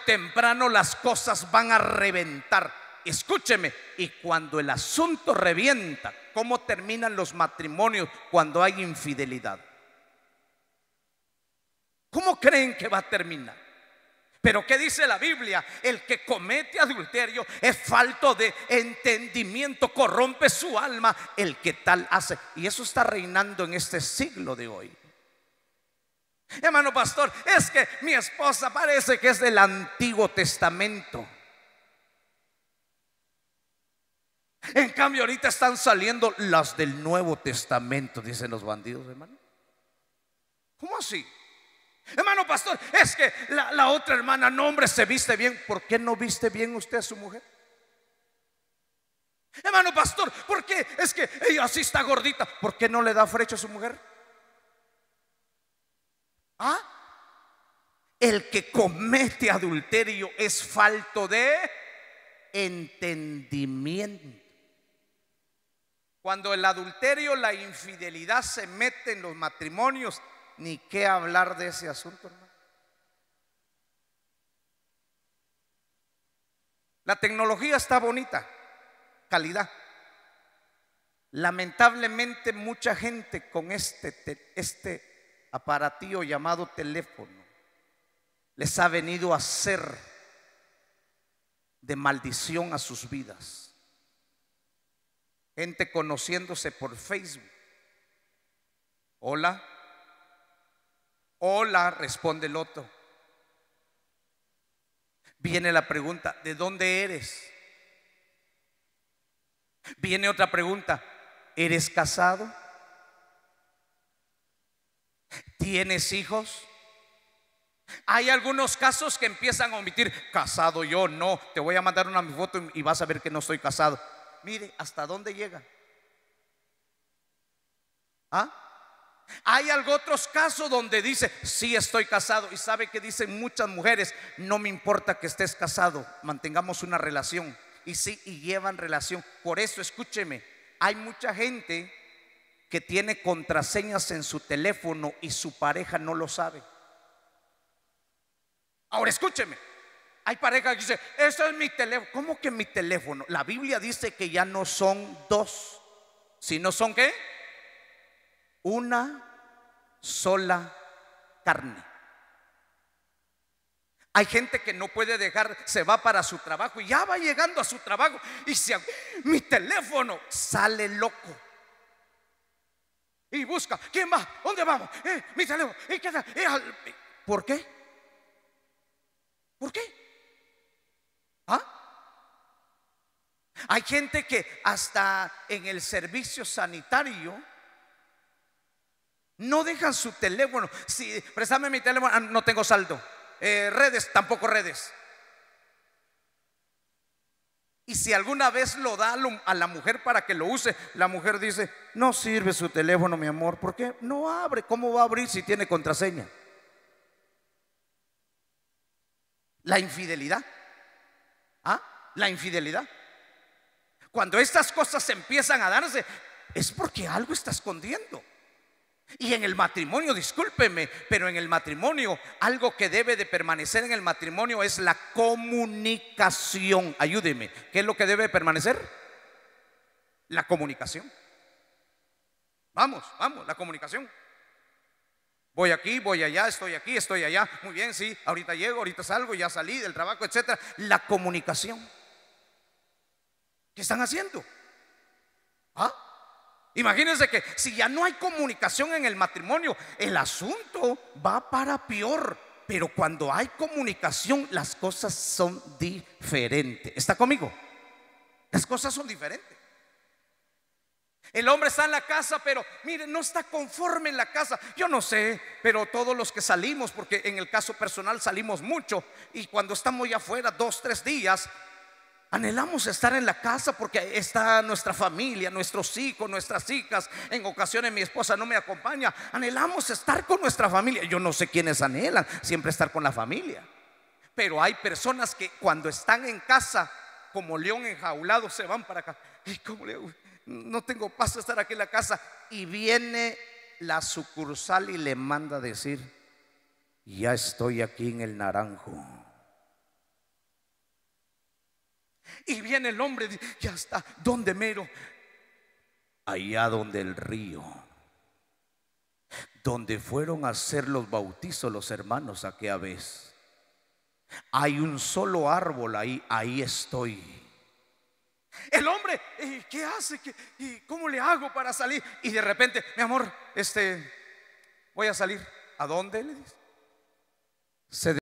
temprano las cosas van a reventar. Escúcheme, y cuando el asunto revienta, ¿cómo terminan los matrimonios cuando hay infidelidad? ¿Cómo creen que va a terminar? Pero ¿qué dice la Biblia? El que comete adulterio es falto de entendimiento, corrompe su alma el que tal hace. Y eso está reinando en este siglo de hoy. Hermano pastor, es que mi esposa parece que es del Antiguo Testamento. En cambio, ahorita están saliendo las del Nuevo Testamento, dicen los bandidos, hermano. ¿Cómo así? Hermano pastor, es que la, otra hermana, nombre se viste bien. ¿Por qué no viste bien usted a su mujer? Hermano pastor, ¿por qué es que ella así está gordita? ¿Por qué no le da frecha a su mujer? ¿Ah? El que comete adulterio es falto de entendimiento. Cuando el adulterio, la infidelidad se mete en los matrimonios, ni qué hablar de ese asunto, hermano. La tecnología está bonita, calidad. Lamentablemente mucha gente con este, este aparatío llamado teléfono les ha venido a ser de maldición a sus vidas. Gente conociéndose por Facebook. Hola. Hola, responde el otro. Viene la pregunta, ¿de dónde eres? Viene otra pregunta, ¿eres casado? ¿Tienes hijos? Hay algunos casos que empiezan a omitir, casado yo, no, te voy a mandar una foto y vas a ver que no estoy casado. Mire, ¿hasta dónde llega? ¿Ah? Hay otros casos donde dice, sí estoy casado. Y sabe que dicen muchas mujeres, no me importa que estés casado, mantengamos una relación. Y sí, y llevan relación. Por eso, escúcheme, hay mucha gente que tiene contraseñas en su teléfono y su pareja no lo sabe. Ahora escúcheme, hay pareja que dice, eso es mi teléfono. ¿Cómo que mi teléfono? La Biblia dice que ya no son dos, sino son qué? Una sola carne. Hay gente que no puede dejar, se va para su trabajo y ya va llegando a su trabajo y se, mi teléfono sale loco y busca. ¿Quién va? ¿Dónde vamos? mi teléfono. ¿Y ¿qué tal? ¿Por qué? ¿Por qué? ¿Ah? Hay gente que hasta en el servicio sanitario no dejan su teléfono. Si, préstame mi teléfono, ah, no tengo saldo. Eh, redes, tampoco redes. Y si alguna vez lo da a la mujer para que lo use, la mujer dice, no sirve su teléfono, mi amor, ¿por qué? No abre, ¿cómo va a abrir si tiene contraseña? La infidelidad. ¿Ah? La infidelidad. Cuando estas cosas empiezan a darse, es porque algo está escondiendo. Y en el matrimonio, discúlpeme, pero en el matrimonio, algo que debe de permanecer en el matrimonio es la comunicación. Ayúdeme, ¿qué es lo que debe de permanecer? La comunicación. Vamos, vamos, la comunicación. Voy aquí, voy allá, estoy aquí, estoy allá. Muy bien, sí, ahorita llego, ahorita salgo, ya salí del trabajo, etcétera. La comunicación. ¿Qué están haciendo? ¿Ah? Imagínense que si ya no hay comunicación en el matrimonio, el asunto va para peor. Pero cuando hay comunicación, las cosas son diferentes. ¿Está conmigo? Las cosas son diferentes. El hombre está en la casa, pero mire, no está conforme en la casa. Yo no sé, pero todos los que salimos, porque en el caso personal salimos mucho, y cuando estamos ya afuera dos, tres días, Anhelamos estar en la casa porque está nuestra familia, nuestros hijos, nuestras hijas. En ocasiones mi esposa no me acompaña. Anhelamos estar con nuestra familia. Yo no sé quiénes anhelan siempre estar con la familia. Pero hay personas que cuando están en casa, como león enjaulado, se van para acá. Y como no tengo paz de estar aquí en la casa. Y viene la sucursal y le manda a decir, ya estoy aquí en el naranjo. Y viene el hombre y dice, ya está, ¿dónde mero? Allá donde el río, donde fueron a hacer los bautizos los hermanos aquella vez. Hay un solo árbol ahí, ahí estoy. El hombre, ¿qué hace? y ¿Cómo le hago para salir? Y de repente, mi amor, este, voy a salir. ¿A dónde? Le dice. Se